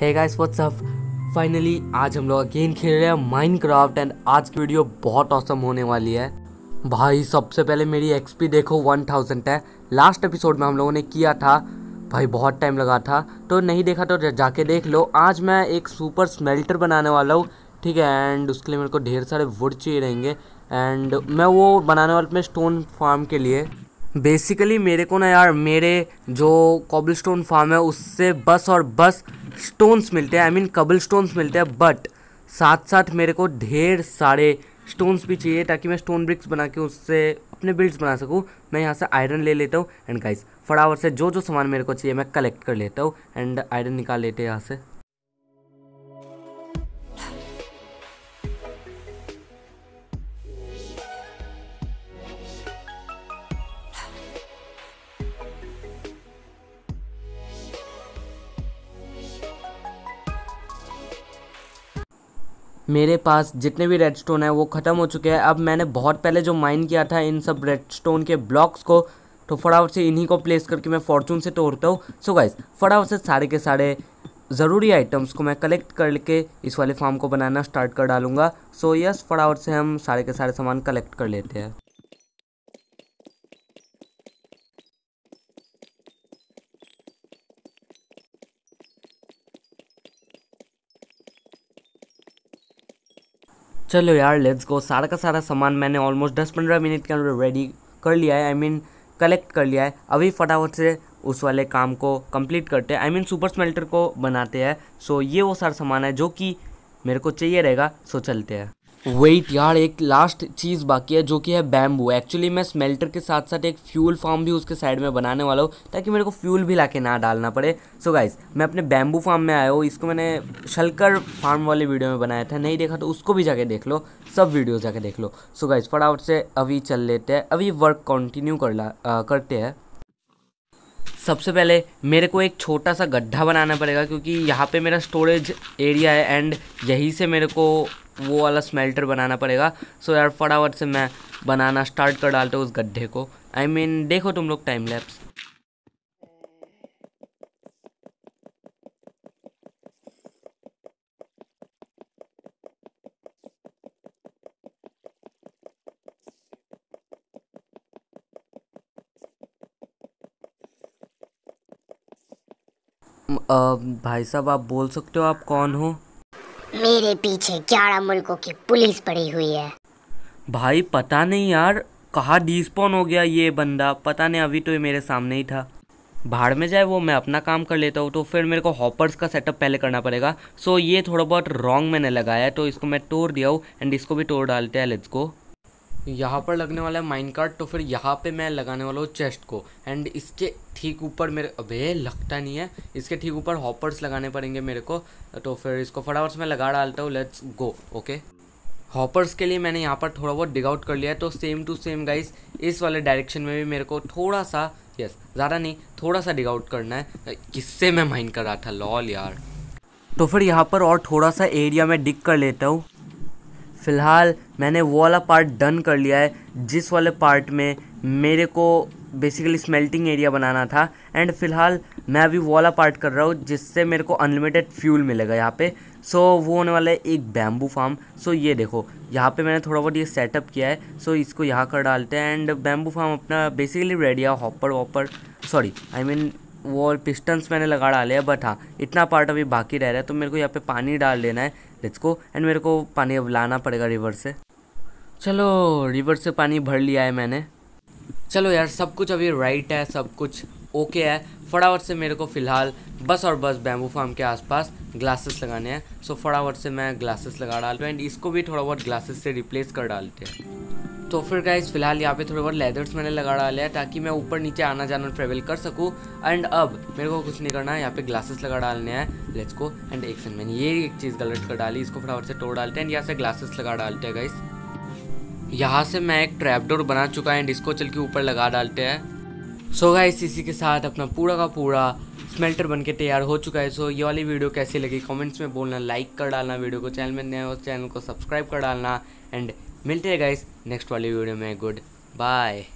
है guys what's up finally आज हम लोग अगेन खेल रहे हैं माइनक्राफ्ट एंड आज की वीडियो बहुत औसम होने वाली है भाई सबसे पहले मेरी एक्सपी देखो 1000 है लास्ट एपिसोड में हम लोगों ने किया था भाई बहुत टाइम लगा था तो नहीं देखा तो जाके देख लो आज मैं एक सुपर स्मेल्टर बनाने वाला हूँ ठीक है एंड उसके लिए मेरे को ढेर सारे वुड चाहिए रहेंगे एंड मैं वो बनाने वाला अपने स्टोन फार्म के लिए बेसिकली मेरे को ना यार मेरे जो कॉबल स्टोन फार्म है उससे बस और बस स्टोन्स मिलते हैं आई मीन कबल स्टोन्स मिलते हैं बट साथ साथ मेरे को ढेर सारे स्टोन्स भी चाहिए ताकि मैं स्टोन ब्रिक्स बना के उससे अपने बिल्ड्स बना सकूँ मैं यहाँ से आयरन ले लेता हूँ एंड गाइस फटाफट से जो जो सामान मेरे को चाहिए मैं कलेक्ट कर लेता हूँ एंड आयरन निकाल लेते हैं यहाँ से मेरे पास जितने भी रेडस्टोन है वो ख़त्म हो चुके हैं अब मैंने बहुत पहले जो माइन किया था इन सब रेडस्टोन के ब्लॉक्स को तो फटाफट से इन्हीं को प्लेस करके मैं फॉर्चून से तोड़ता हूँ सो गाइज फटाफट से सारे के सारे ज़रूरी आइटम्स को मैं कलेक्ट करके इस वाले फार्म को बनाना स्टार्ट कर डालूंगा सो यस फटाफट से हम सारे के सारे सामान कलेक्ट कर लेते हैं चलो यार लेट्स गो सारा का सारा सामान मैंने ऑलमोस्ट दस पंद्रह मिनट के अंदर रेडी कर लिया है आई मीन कलेक्ट कर लिया है अभी फटाफट से उस वाले काम को कंप्लीट करते हैं आई मीन सुपर स्मेल्टर को बनाते हैं सो so, ये वो सारा सामान है जो कि मेरे को चाहिए रहेगा सो so, चलते हैं वेट यार एक लास्ट चीज़ बाकी है जो कि है बैम्बू एक्चुअली मैं स्मेल्टर के साथ साथ एक फ्यूल फार्म भी उसके साइड में बनाने वाला हूँ ताकि मेरे को फ्यूल भी ला ना डालना पड़े सो so गाइज मैं अपने बैम्बू फार्म में आया हूँ इसको मैंने शलकर फार्म वाले वीडियो में बनाया था नहीं देखा तो उसको भी जाके देख लो सब वीडियो जाके देख लो सो गाइज फटाफट से अभी चल लेते हैं अभी वर्क कंटिन्यू कर ला आ, करते हैं सबसे पहले मेरे को एक छोटा सा गड्ढा बनाना पड़ेगा क्योंकि यहाँ पे मेरा स्टोरेज एरिया है एंड यहीं से मेरे को वो वाला स्मेल्टर बनाना पड़ेगा सो यार फटाफट से मैं बनाना स्टार्ट कर डालता हूँ उस गड्ढे को आई I मीन mean, देखो तुम लोग टाइम लैप्स भाई साहब आप बोल सकते हो आप कौन हो मेरे पीछे ग्यारह मुल्कों की पुलिस पड़ी हुई है भाई पता नहीं यार कहाँ डिस्पोन हो गया ये बंदा पता नहीं अभी तो ये मेरे सामने ही था भाड़ में जाए वो मैं अपना काम कर लेता हूँ तो फिर मेरे को हॉपर्स का सेटअप पहले करना पड़ेगा सो ये थोड़ा बहुत रॉन्ग मैंने लगाया तो इसको मैं तोड़ दिया हूँ एंड इसको भी तोड़ डालते हैं लेट्स को यहाँ पर लगने वाला है माइन कार्ट तो फिर यहाँ पे मैं लगाने वाला हूँ चेस्ट को एंड इसके ठीक ऊपर मेरे अबे लगता नहीं है इसके ठीक ऊपर हॉपर्स लगाने पड़ेंगे मेरे को तो फिर इसको फटाफट से मैं लगा डालता हूँ लेट्स गो ओके हॉपर्स के लिए मैंने यहाँ पर थोड़ा बहुत डिगआउट कर लिया है तो सेम टू सेम गाइस इस वाले डायरेक्शन में भी मेरे को थोड़ा सा यस yes, ज़्यादा नहीं थोड़ा सा डिगआउट करना है किससे मैं माइंड कर रहा था लॉल यार तो फिर यहाँ पर और थोड़ा सा एरिया में डिग कर लेता हूँ फ़िलहाल मैंने वो वाला पार्ट डन कर लिया है जिस वाले पार्ट में मेरे को बेसिकली स्मेल्टिंग एरिया बनाना था एंड फिलहाल मैं अभी वो वाला पार्ट कर रहा हूँ जिससे मेरे को अनलिमिटेड फ्यूल मिलेगा यहाँ पे सो so, वो होने वाला है एक बैम्बू फार्म सो so, ये देखो यहाँ पे मैंने थोड़ा बहुत ये सेटअप किया है सो so, इसको यहाँ कर डालते हैं एंड बैम्बू फार्म अपना बेसिकली रेडी है hopper whopper sorry I mean वो पिस्टन्स मैंने लगा डाले हैं बट हाँ इतना पार्ट अभी बाकी रह रहा है तो मेरे को यहाँ पे पानी डाल लेना है लेट्स को एंड मेरे को पानी अब लाना पड़ेगा रिवर से चलो रिवर से पानी भर लिया है मैंने चलो यार सब कुछ अभी राइट है सब कुछ ओके है फटाफट से मेरे को फ़िलहाल बस और बस बैम्बू फार्म के आसपास ग्लासेस लगाने हैं सो फटाफट से मैं ग्लासेस लगा डालता हूँ एंड इसको भी थोड़ा बहुत ग्लासेस से रिप्लेस कर डालते हैं तो फिर गाइज फिलहाल यहाँ पे थोड़े बहुत लेदर्स मैंने लगा डाले हैं ताकि मैं ऊपर नीचे आना जाना ट्रेवल कर सकूँ एंड अब मेरे को कुछ नहीं करना है यहाँ पे ग्लासेस लगा डालने हैं लेट्स को एंड एक मैंने ये एक चीज़ गलत कर डाली इसको फटाफट से तोड़ डालते हैं एंड यहाँ से ग्लासेस लगा डालते हैं गाइस यहाँ से मैं एक ट्रैपडोर बना चुका है एंड इसको चल के ऊपर लगा डालते हैं सो गाइस इसी के साथ अपना पूरा का पूरा स्मेल्टर बनके तैयार हो चुका है सो so, ये वाली वीडियो कैसी लगी कमेंट्स में बोलना लाइक कर डालना वीडियो को चैनल में नए हो चैनल तो को सब्सक्राइब कर डालना एंड मिलते हैं गाइस नेक्स्ट वाली वीडियो में गुड बाय